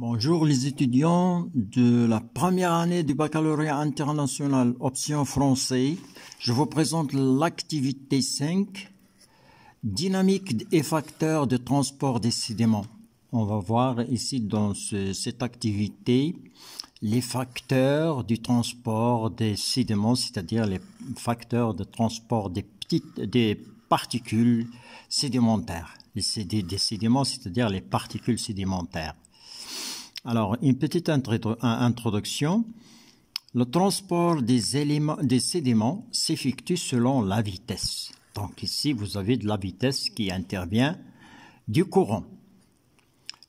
Bonjour les étudiants de la première année du baccalauréat international option français. Je vous présente l'activité 5, dynamique et facteurs de transport des sédiments. On va voir ici dans cette activité les facteurs du transport des sédiments, c'est-à-dire les facteurs de transport des petites, des particules sédimentaires. Les, sédiments, c'est-à-dire les particules sédimentaires. Alors, une petite introduction. Le transport des, éléments, des sédiments s'effectue selon la vitesse. Donc ici, vous avez de la vitesse qui intervient du courant.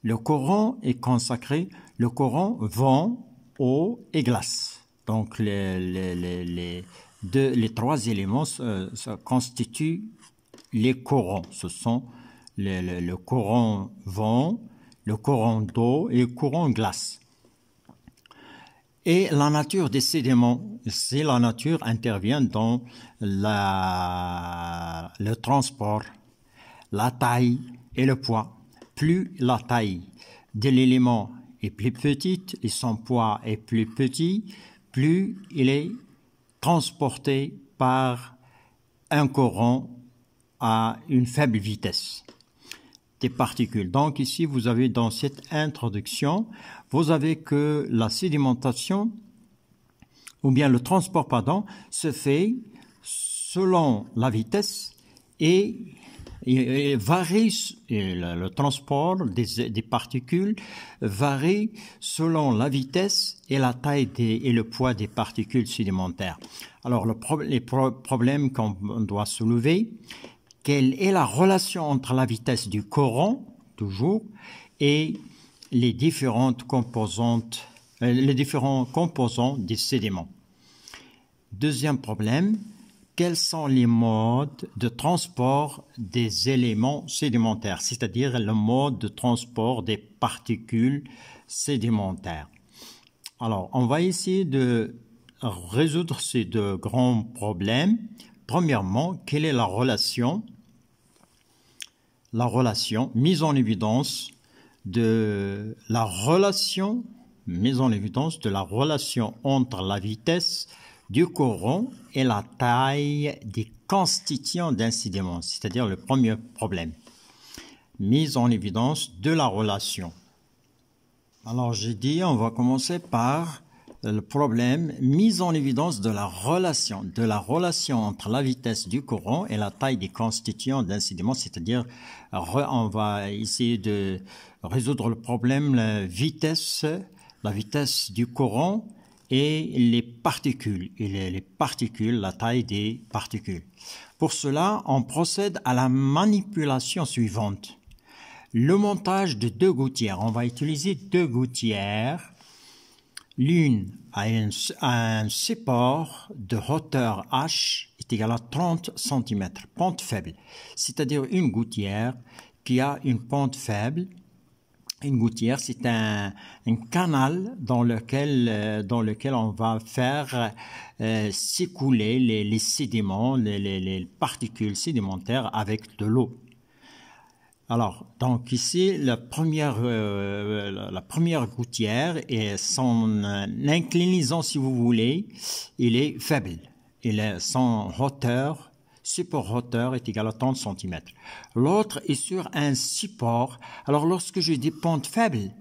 Le courant est consacré, le courant vent, eau et glace. Donc les, les, les, les trois éléments constituent les courants. Ce sont le courant vent, le courant d'eau et le courant glace. Et la nature des sédiments, si la nature intervient dans le transport, la taille et le poids. Plus la taille de l'élément est plus petite et son poids est plus petit, plus il est transporté par un courant à une faible vitesse des particules. Donc ici, vous avez dans cette introduction, vous avez que la sédimentation, ou bien le transport, pardon, se fait selon la vitesse et, varie, le, transport des, particules varie selon la vitesse et la taille et le poids des particules sédimentaires. Alors, le les problèmes qu'on doit soulever, quelle est la relation entre la vitesse du courant, toujours, et les différentes composantes, euh, les différents composants des sédiments. Deuxième problème, quels sont les modes de transport des éléments sédimentaires, c'est-à-dire le mode de transport des particules sédimentaires. Alors, on va essayer de résoudre ces deux grands problèmes. Premièrement, quelle est la relation la relation, mise en évidence de la relation, mise en évidence de la relation entre la vitesse du courant et la taille des constituants d'incidence, c'est-à-dire le premier problème. Mise en évidence de la relation. Alors j'ai dit, on va commencer par le problème mise en évidence de la relation, de la relation entre la vitesse du courant et la taille des constituants d'un sédiment, c'est-à-dire on va essayer de résoudre le problème la vitesse, la vitesse du courant et les particules, et les particules, la taille des particules. Pour cela, on procède à la manipulation suivante. Le montage de deux gouttières. On va utiliser deux gouttières L'une a, un, support de hauteur H est égal à 30 cm, pente faible, c'est-à-dire une gouttière qui a une pente faible. Une gouttière, c'est un, canal euh, dans lequel, on va faire euh, s'écouler les, sédiments, les, les particules sédimentaires avec de l'eau. Alors, donc ici, la première, euh, la, première gouttière et son euh, inclinaison, si vous voulez, il est faible. Il est, son hauteur, support hauteur est égal à 30 cm. L'autre est sur un support. Alors, lorsque je dis pente faible,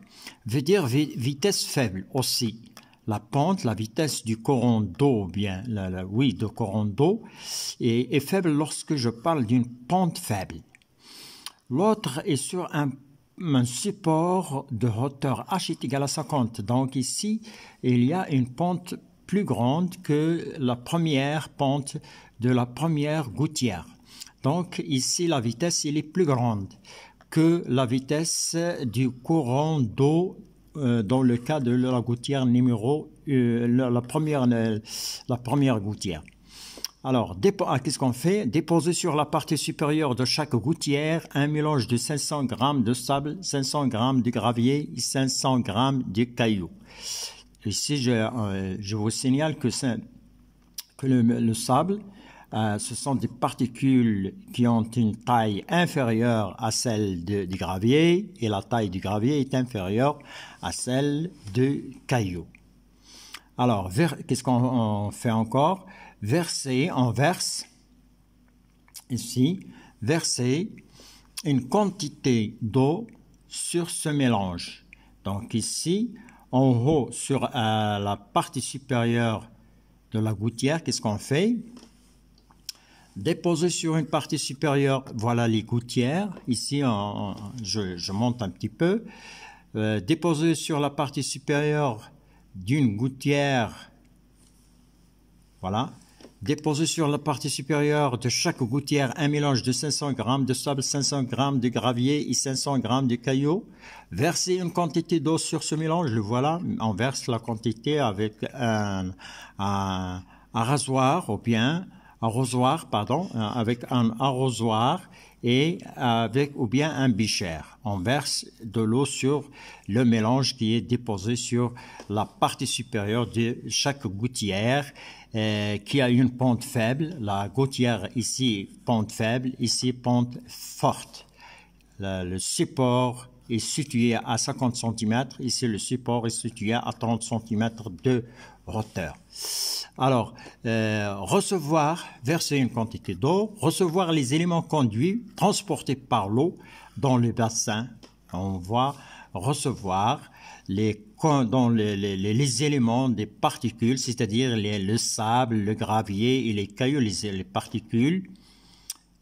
veut dire vitesse faible aussi. La pente, la vitesse du courant d'eau, bien, oui, de courant d'eau, est faible lorsque je parle d'une pente faible. L'autre est sur un, support de hauteur h est à 50. Donc ici, il y a une pente plus grande que la première pente de la première gouttière. Donc ici, la vitesse est plus grande que la vitesse du courant d'eau euh, dans le cas de la gouttière numéro, euh, euh, la première gouttière. Alors, ah, qu'est-ce qu'on fait Déposer sur la partie supérieure de chaque gouttière un mélange de 500 g de sable, 500 g de gravier et 500 g de cailloux. Ici, euh, je, vous signale que, le, sable, euh, ce sont des particules qui ont une taille inférieure à celle du gravier et la taille du gravier est inférieure à celle du cailloux. Alors, qu'est-ce qu'on fait encore verser en verse, ici, verser une quantité d'eau sur ce mélange. Donc ici, en haut, sur euh, la partie supérieure de la gouttière, qu'est-ce qu'on fait Déposer sur une partie supérieure, voilà les gouttières. Ici, je, monte un petit peu. Euh, déposer sur la partie supérieure d'une gouttière, voilà, Déposer sur la partie supérieure de chaque gouttière un mélange de 500 g de sable, 500 g de gravier et 500 g de cailloux. Versez une quantité d'eau sur ce mélange. Le voilà, on verse la quantité avec un, un, rasoir bien arrosoir, pardon, euh, avec un arrosoir et avec ou bien un bicher. On verse de l'eau sur le mélange qui est déposé sur la partie supérieure de chaque gouttière euh, qui a une pente faible. La gouttière ici pente faible, ici pente forte. Le, le support est situé à 50 cm, ici le support est situé à 30 cm de alors, euh, recevoir, verser une quantité d'eau, recevoir les éléments conduits transportés par l'eau dans le bassin. On voit recevoir les, dans les, éléments des particules, c'est-à-dire le sable, le gravier et les cailloux, les particules,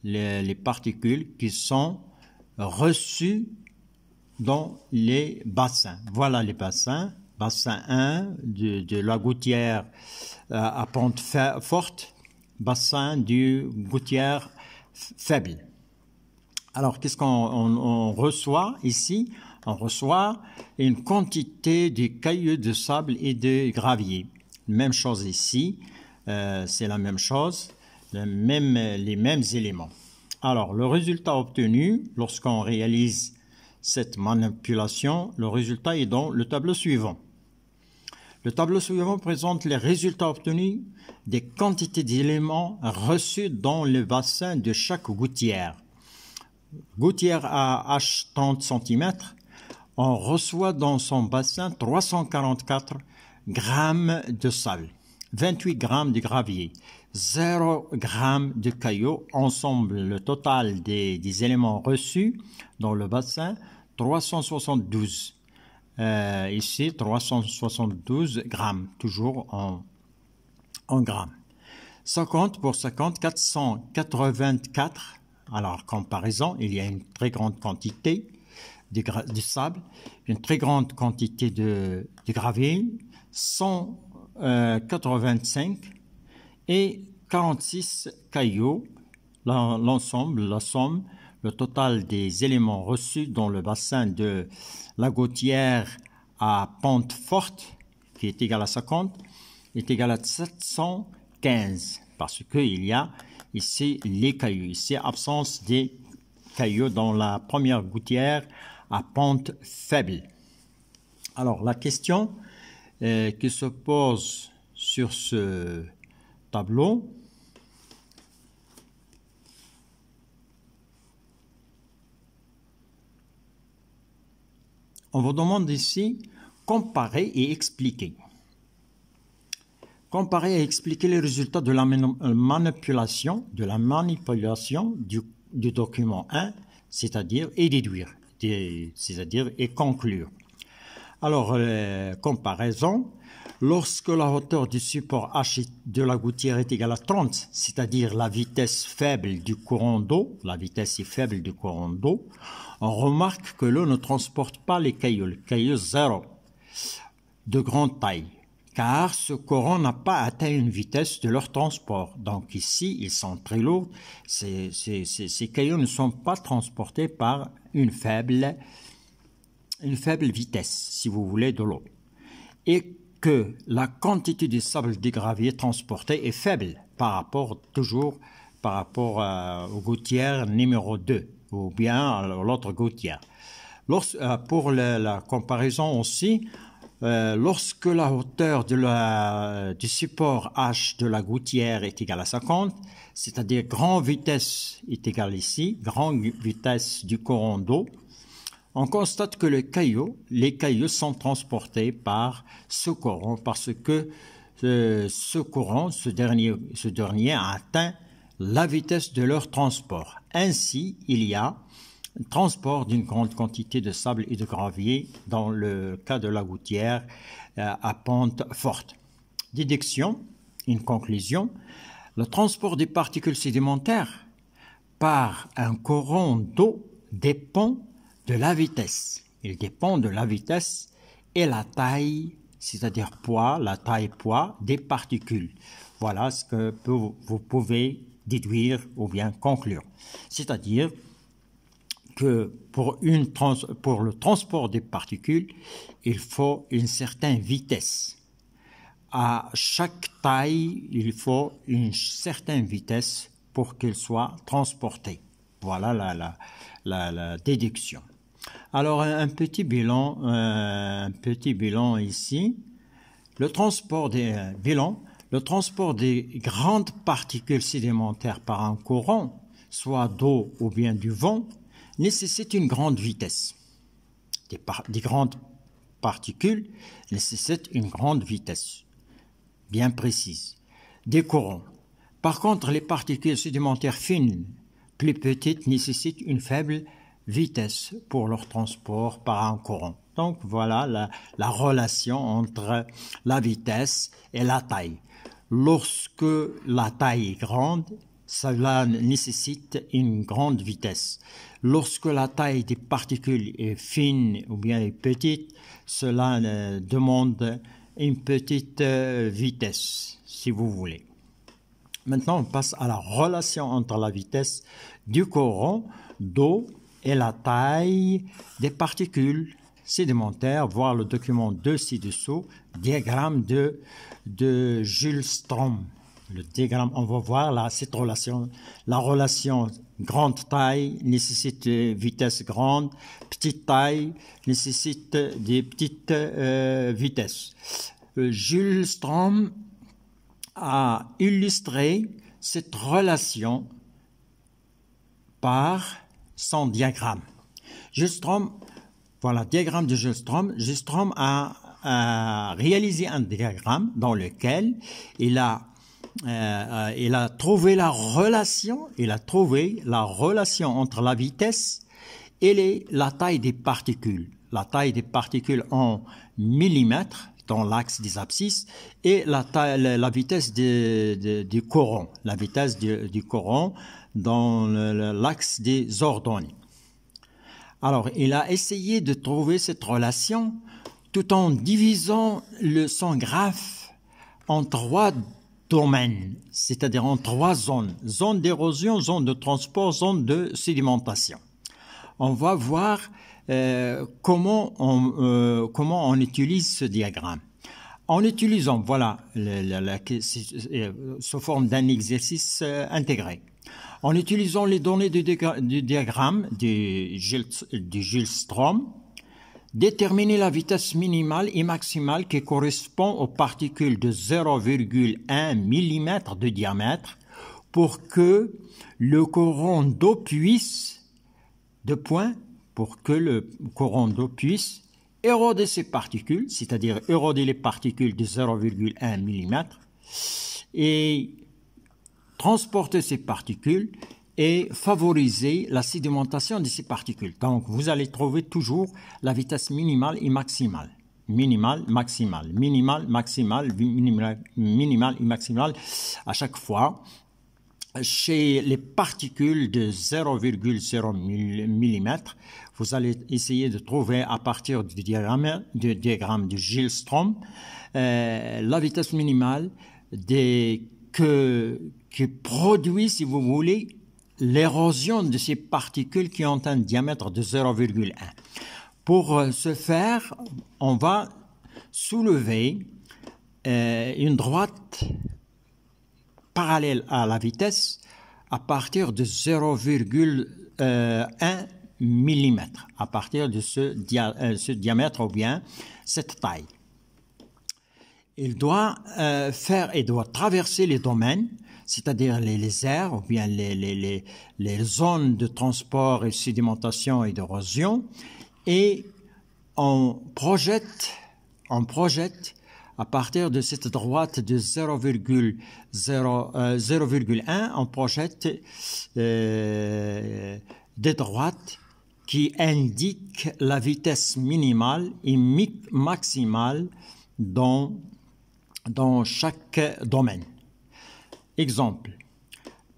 les, particules qui sont reçues dans les bassins. Voilà les bassins bassin 1 de, la gouttière euh, à pente forte, bassin du gouttière faible. Alors, qu'est-ce qu'on reçoit ici On reçoit une quantité de cailloux de sable et de gravier. Même chose ici, euh, c'est la même chose, même, les mêmes éléments. Alors, le résultat obtenu lorsqu'on réalise cette manipulation, le résultat est dans le tableau suivant. Le tableau suivant présente les résultats obtenus des quantités d'éléments reçus dans le bassin de chaque gouttière. Gouttière à H 30 cm, on reçoit dans son bassin 344 grammes de sable, 28 grammes de gravier, 0 g de caillot. Ensemble, le total des, des éléments reçus dans le bassin, 372 euh, ici 372 grammes, toujours en, grammes. 50 pour 50, 484. Alors, comparaison, il y a une très grande quantité de, sable, une très grande quantité de, de gravier, euh, 185 et 46 cailloux, l'ensemble, la somme le total des éléments reçus dans le bassin de la gouttière à pente forte, qui est égal à 50, est égal à 715, parce qu'il y a ici les cailloux, ici absence des cailloux dans la première gouttière à pente faible. Alors la question euh, qui se pose sur ce tableau, On vous demande ici comparer et expliquer. Comparer et expliquer les résultats de la euh, manipulation, de la manipulation du, document 1, c'est-à-dire et déduire, c'est-à-dire et conclure. Alors, euh, comparaison, lorsque la hauteur du support H de la gouttière est égale à 30, c'est-à-dire la vitesse faible du courant d'eau, la vitesse est faible du courant d'eau, on remarque que l'eau ne transporte pas les cailloux, cailloux zéro, de grande taille, car ce courant n'a pas atteint une vitesse de leur transport. Donc ici, ils sont très lourds. Ces, ces, cailloux ne sont pas transportés par une faible, vitesse, si vous voulez, de l'eau. Et que la quantité de sable de gravier transportée est faible par rapport toujours par rapport euh, aux gouttières numéro 2 ou bien l'autre gouttière. Euh, pour la, comparaison aussi, euh, lorsque la hauteur de la, euh, du support H de la gouttière est égale à 50, c'est-à-dire grande vitesse est égale ici, grande vitesse du courant d'eau, on constate que le caillou, les cailloux sont transportés par ce courant parce que ce courant, ce dernier, ce dernier a atteint la vitesse de leur transport. Ainsi, il y a transport d'une grande quantité de sable et de gravier, dans le cas de la gouttière, euh, à pente forte. Dédiction, une conclusion, le transport des particules sédimentaires par un courant d'eau dépend de la vitesse. Il dépend de la vitesse et la taille, c'est-à-dire poids, la taille-poids des particules. Voilà ce que vous pouvez déduire ou bien conclure. C'est-à-dire que pour, une pour le transport des particules, il faut une certaine vitesse. À chaque taille, il faut une certaine vitesse pour qu'elle soit transportée. Voilà la, la, la, déduction. Alors un petit bilan, euh, un petit bilan ici. Le transport des euh, bilans le transport des grandes particules sédimentaires par un courant, soit d'eau ou bien du vent, nécessite une grande vitesse. Des, grandes particules nécessitent une grande vitesse, bien précise, des courants. Par contre, les particules sédimentaires fines, plus petites, nécessitent une faible vitesse pour leur transport par un courant. Donc voilà la relation entre la vitesse et la taille. Lorsque la taille est grande, cela nécessite une grande vitesse. Lorsque la taille des particules est fine ou bien est petite, cela demande une petite euh, vitesse, si vous voulez. Maintenant, on passe à la relation entre la vitesse du courant d'eau et la taille des particules sédimentaires. Voir le document 2 ci-dessous, diagramme de de Jules Strom. Le diagramme, on va voir là, cette relation, la relation grande taille nécessite vitesse grande, petite taille nécessite des petites euh, vitesses. Euh, Jules Strom a illustré cette relation par son diagramme. Jules Strom, voilà, diagramme de Jules Strom. Jules Strom a a réalisé un diagramme dans lequel euh, euh, il a trouvé la relation, il a trouvé la relation entre la vitesse et la taille des particules. La taille des particules en millimètres dans l'axe des abscisses et la, vitesse du, du, coron, la vitesse du coron dans l'axe des ordonnées. Alors, il a essayé de trouver cette relation tout en divisant le sang graphe en trois domaines, c'est-à-dire en trois zones. Zone d'érosion, zone de transport, zone de sédimentation. On va voir euh, comment, on, euh, comment on utilise ce diagramme. En utilisant, voilà, euh, sous forme d'un exercice intégré. En utilisant les données du, diagramme de Gilles Strom, Déterminer la vitesse minimale et maximale qui correspond aux particules de 0,1 mm de diamètre pour que le courant d'eau puisse, de point, pour que le courant d'eau puisse éroder ces particules, c'est-à-dire éroder les particules de 0,1 mm et transporter ces particules et favoriser la sédimentation de ces particules. Donc, vous allez trouver toujours la vitesse minimale et maximale. Minimale, maximale, minimale, maximale, minimale, et maximale à chaque fois chez les particules de 0,0 mm, vous allez essayer de trouver à partir du diagramme, du diagramme de Gilles euh, la vitesse minimale des, que, que produit, si vous voulez, l'érosion de ces particules qui ont un diamètre de 0,1. Pour euh, ce faire, on va soulever euh, une droite parallèle à la vitesse à partir de 0,1 euh, mm, à partir de ce, diamètre ou bien cette taille. Il doit faire et doit traverser les domaines c'est-à-dire les, les, ou bien les, zones de transport et sédimentation et d'érosion, et on projette, on projette à partir de cette droite de 0,1, euh, on projette euh, des droites qui indiquent la vitesse minimale et maximale dans chaque domaine. Exemple,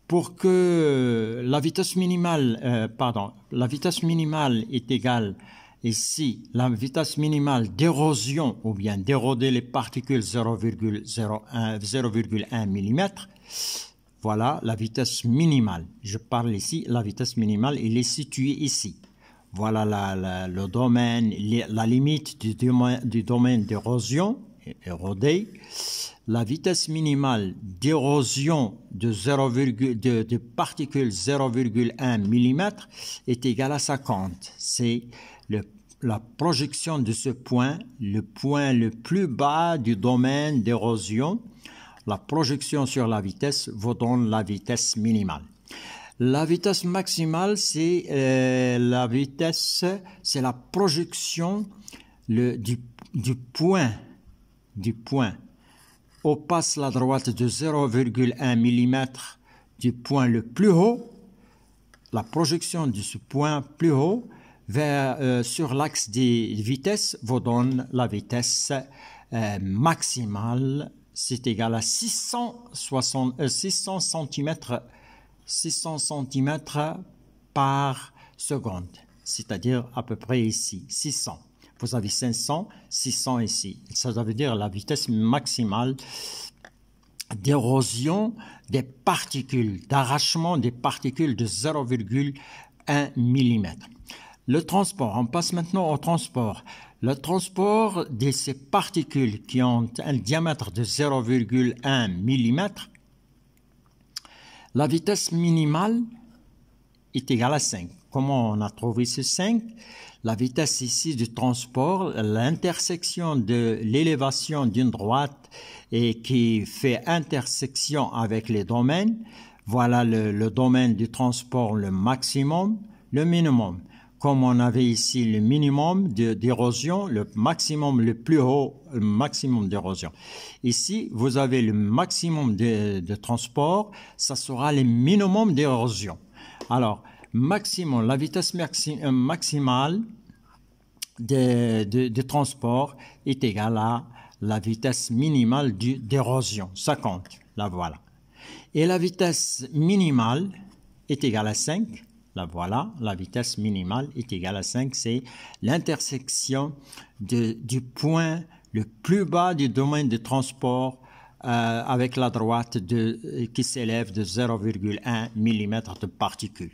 pour que la vitesse minimale, euh, pardon, la vitesse minimale est égale ici, la vitesse minimale d'érosion ou bien d'éroder les particules 0,1 mm, voilà la vitesse minimale. Je parle ici, la vitesse minimale, il est située ici. Voilà la, le domaine, la limite du domaine, d'érosion, érodée la vitesse minimale d'érosion de, de, de, particules 0,1 mm est égale à 50. C'est la projection de ce point, le point le plus bas du domaine d'érosion. La projection sur la vitesse vous donne la vitesse minimale. La vitesse maximale, c'est euh, la vitesse, c'est la projection du, point, du point on passe la droite de 0,1 mm du point le plus haut, la projection de ce point plus haut vers, euh, sur l'axe des vitesses vous donne la vitesse euh, maximale, c'est égal à 600 cm, 600 cm par seconde, c'est-à-dire à peu près ici, 600 vous avez 500, 600 ici. Ça veut dire la vitesse maximale d'érosion des particules, d'arrachement des particules de 0,1 mm. Le transport, on passe maintenant au transport. Le transport de ces particules qui ont un diamètre de 0,1 mm, la vitesse minimale est égale à 5 comment on a trouvé ce 5 La vitesse ici du transport, l'intersection de l'élévation d'une droite et qui fait intersection avec les domaines. Voilà le, domaine du transport, le maximum, le minimum comme on avait ici le minimum d'érosion, le maximum, le plus haut le maximum d'érosion. Ici, vous avez le maximum de, de transport, ça sera le minimum d'érosion. Alors, maximum, la vitesse euh, maximale de, transport est égale à la vitesse minimale d'érosion, 50, la voilà. Et la vitesse minimale est égale à 5, la voilà, la vitesse minimale est égale à 5, c'est l'intersection du point le plus bas du domaine de transport euh, avec la droite qui s'élève de 0,1 mm de particules.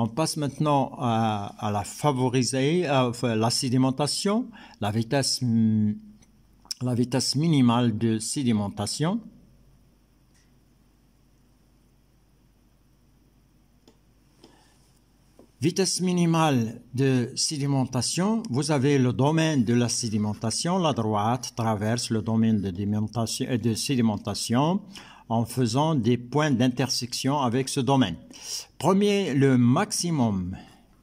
On passe maintenant à, la favoriser, la sédimentation, la vitesse, hmm, la vitesse minimale de sédimentation. Vitesse minimale de sédimentation, vous avez le domaine de la sédimentation, la droite traverse le domaine de, euh, de sédimentation en faisant des points d'intersection avec ce domaine. Premier, le maximum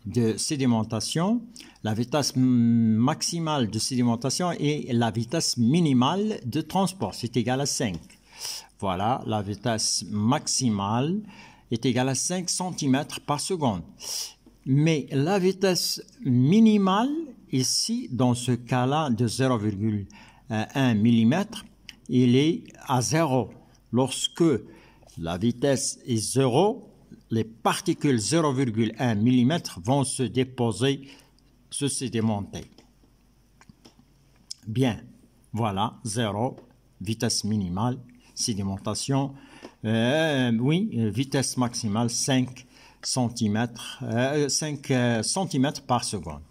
de sédimentation, la vitesse maximale de sédimentation et la vitesse minimale de transport. C'est égal à 5. Voilà, la vitesse maximale est égale à 5 cm par seconde. Mais la vitesse minimale, ici, dans ce cas-là, de 0,1 euh, mm, il est à 0 lorsque la vitesse est zéro, les particules 0,1 mm vont se déposer, se sédimenter. Bien, voilà, zéro, vitesse minimale, sédimentation. Euh, oui, vitesse maximale 5 cm, 5 cm par seconde.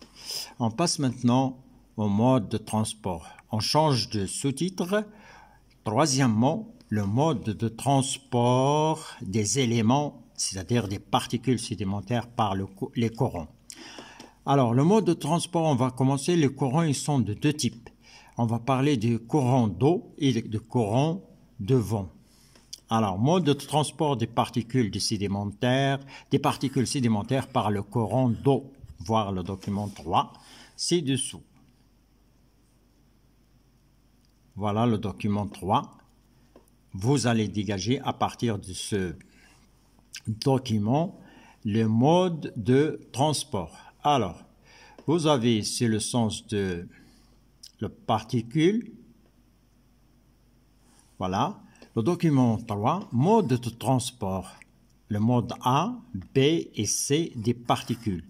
On passe maintenant au mode de transport. On change de sous-titre. Troisièmement, le mode de transport des éléments, c'est-à-dire des particules sédimentaires par les corons. Alors, le mode de transport, on va commencer. Les courants ils sont de deux types. On va parler du courant d'eau et du courant de vent. Alors, mode de transport des particules sédimentaires, des particules sédimentaires par le courant d'eau, voir le document 3, ci-dessous. Voilà le document 3 vous allez dégager à partir de ce document le mode de transport. Alors, vous avez, c'est le sens de la particule. Voilà. Le document 3, mode de transport. Le mode A, B et C des particules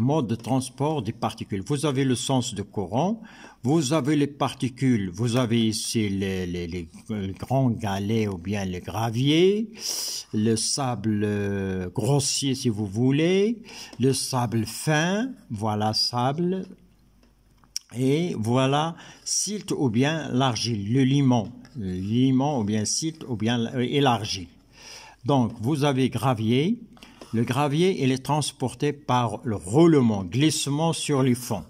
mode de transport des particules. Vous avez le sens de courant, vous avez les particules, vous avez ici les, euh, grands galets ou bien les graviers, le sable euh, grossier si vous voulez, le sable fin, voilà sable, et voilà silt ou bien l'argile, le limon, le limon ou bien silt ou bien euh, élargi. l'argile. Donc vous avez gravier, le gravier, il est transporté par le roulement, glissement sur les fonds.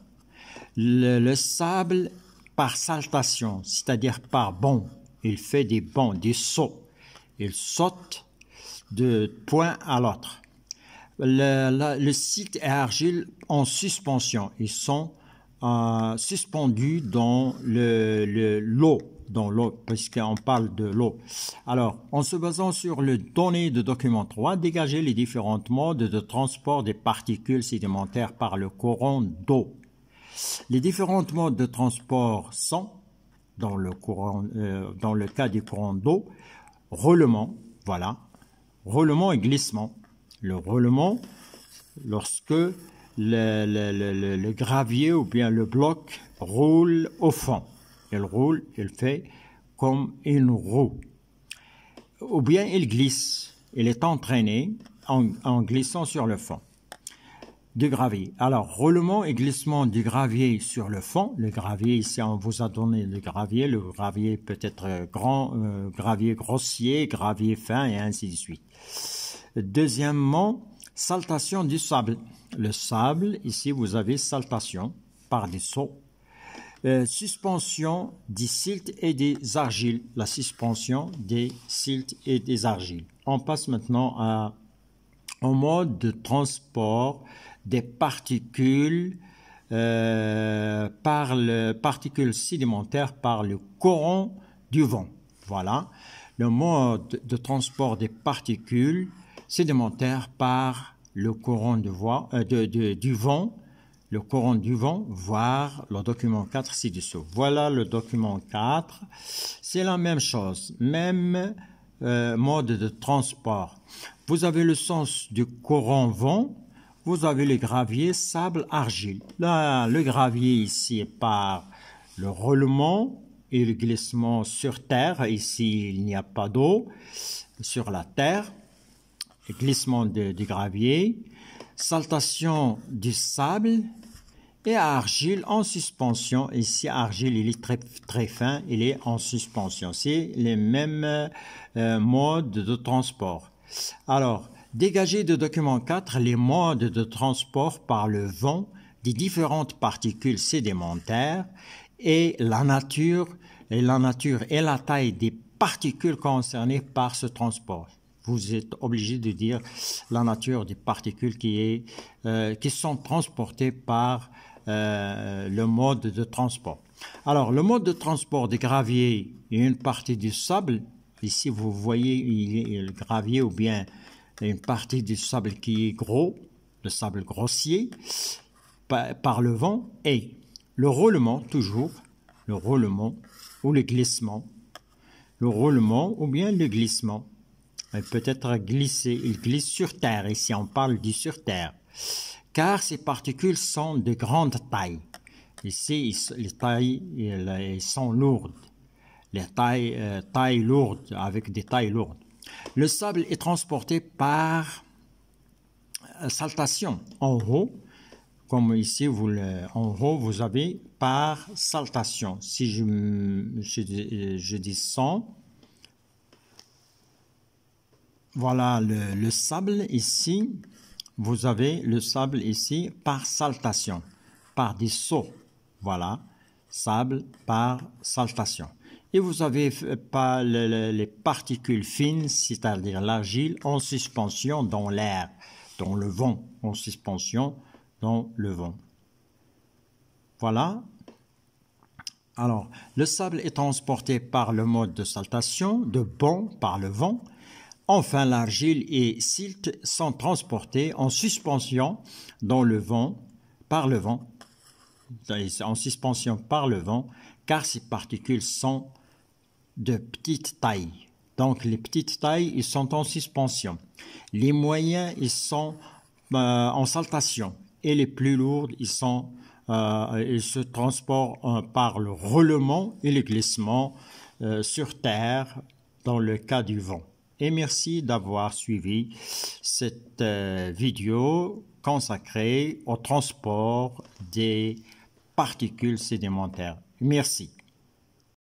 Le, sable, par saltation, c'est-à-dire par bond. Il fait des bonds, des sauts. Il saute de point à l'autre. Le, site est argile en suspension. Ils sont euh, suspendus dans l'eau. Le, dans l'eau, puisqu'on parle de l'eau. Alors, en se basant sur les données de document 3, dégager les différents modes de transport des particules sédimentaires par le courant d'eau. Les différents modes de transport sont, dans le, euh, dans le cas du courant d'eau, roulement, voilà, roulement et glissement. Le roulement lorsque le, gravier ou bien le bloc roule au fond. Elle roule, elle fait comme une roue. Ou bien elle glisse. Elle est entraînée en, glissant sur le fond du gravier. Alors, roulement et glissement du gravier sur le fond. Le gravier, ici, on vous a donné le gravier. Le gravier peut être grand, euh, gravier grossier, gravier fin, et ainsi de suite. Deuxièmement, saltation du sable. Le sable, ici, vous avez saltation par des sauts euh, suspension des siltes et des argiles. La suspension des siltes et des argiles. On passe maintenant au mode de transport des particules euh, par le particules sédimentaires par le courant du vent. Voilà le mode de transport des particules sédimentaires par le courant de euh, du vent le courant du vent, voir le document 4 ci-dessous. Voilà le document 4. C'est la même chose, même euh, mode de transport. Vous avez le sens du courant vent, vous avez le gravier, sable, argile. Là, le gravier ici est par le roulement et le glissement sur terre. Ici, il n'y a pas d'eau sur la terre. Le glissement du gravier, saltation du sable, et argile en suspension. Ici, argile, il est très, très fin, il est en suspension. C'est les mêmes euh, modes de transport. Alors, dégagez de document 4 les modes de transport par le vent des différentes particules sédimentaires et la nature, et la nature et la taille des particules concernées par ce transport vous êtes obligé de dire la nature des particules qui, est, euh, qui sont transportées par euh, le mode de transport. Alors, le mode de transport des graviers et une partie du sable, ici vous voyez il le gravier ou bien une partie du sable qui est gros, le sable grossier, par, le vent, et le roulement, toujours, le roulement ou le glissement, le roulement ou bien le glissement. Peut-être glisser, il glisse sur terre, ici on parle du sur terre car ces particules sont de grande taille. Ici, les tailles sont lourdes, les euh, tailles, lourdes, avec des tailles lourdes. Le sable est transporté par euh, saltation en haut, comme ici vous en haut vous avez par saltation. Si je, je, euh, je descends, voilà le sable ici, vous avez le sable ici par saltation, par des sauts. Voilà, sable par saltation. Et vous avez euh, pas les particules fines, c'est-à-dire l'argile, en suspension dans l'air, dans le vent, en suspension dans le vent. Voilà. Alors, le sable est transporté par le mode de saltation, de bond par le vent, Enfin, l'argile et le silt sont transportés en suspension dans le vent, par le vent, en suspension par le vent, car ces particules sont de petite taille. Donc, les petites tailles, ils sont en suspension. Les moyens, ils sont euh, en saltation. Et les plus lourdes, ils sont euh, se transportent euh, par le roulement et le glissement sur terre dans le cas du vent et merci d'avoir suivi cette euh, vidéo consacrée au transport des particules sédimentaires. Merci.